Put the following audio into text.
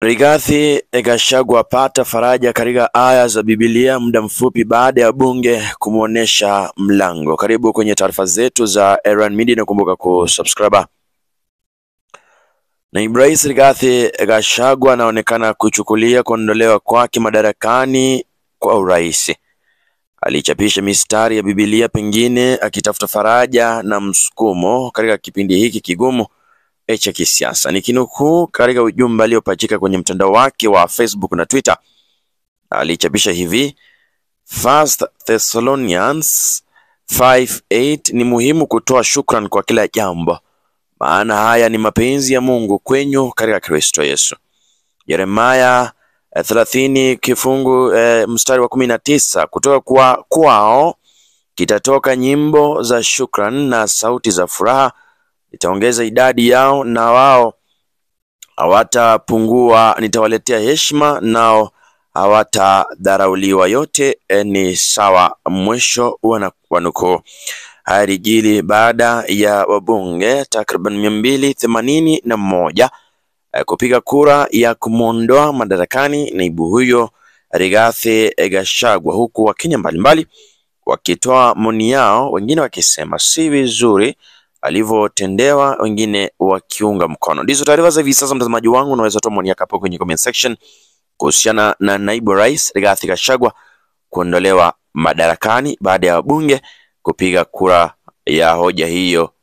Rigathi Gachagua apata faraja katika aya za Biblia muda mfupi baada ya bunge kumwonyesha mlango. Karibu kwenye taarifa zetu za Erwan Media na kumbuka kusubscribe. Naibu Rais Rigathi Gachagua anaonekana kuchukulia kuondolewa kwake madarakani kwa urahisi. Alichapisha mistari ya Biblia pengine akitafuta faraja na msukumo katika kipindi hiki kigumu Eh, cha kisiasa. Nikinukuu katika ujumbe aliopachika kwenye mtandao wake wa Facebook na Twitter, alichapisha hivi: First Thessalonians 5:8 ni muhimu kutoa shukran kwa kila jambo, maana haya ni mapenzi ya Mungu kwenyu katika Kristo Yesu. Yeremaya 30 kifungu eh, mstari wa 19, kutoka kwa kwao kitatoka nyimbo za shukran na sauti za furaha nitaongeza idadi yao na wao hawatapungua, nitawaletea heshima nao hawatadharauliwa. Yote eh, ni sawa. Mwisho wa nukuu. Haya yalijiri baada ya wabunge takriban mia mbili themanini na moja eh, kupiga kura ya kumwondoa madarakani naibu huyo Rigathi Gachagua, huku Wakenya mbalimbali wakitoa maoni yao, wengine wakisema si vizuri alivyotendewa, wengine wakiunga mkono. Ndizo taarifa za hivi sasa, mtazamaji wangu, unaweza toa maoni yako hapo kwenye comment section kuhusiana na naibu rais Rigathi Gachagua kuondolewa madarakani baada ya wabunge kupiga kura ya hoja hiyo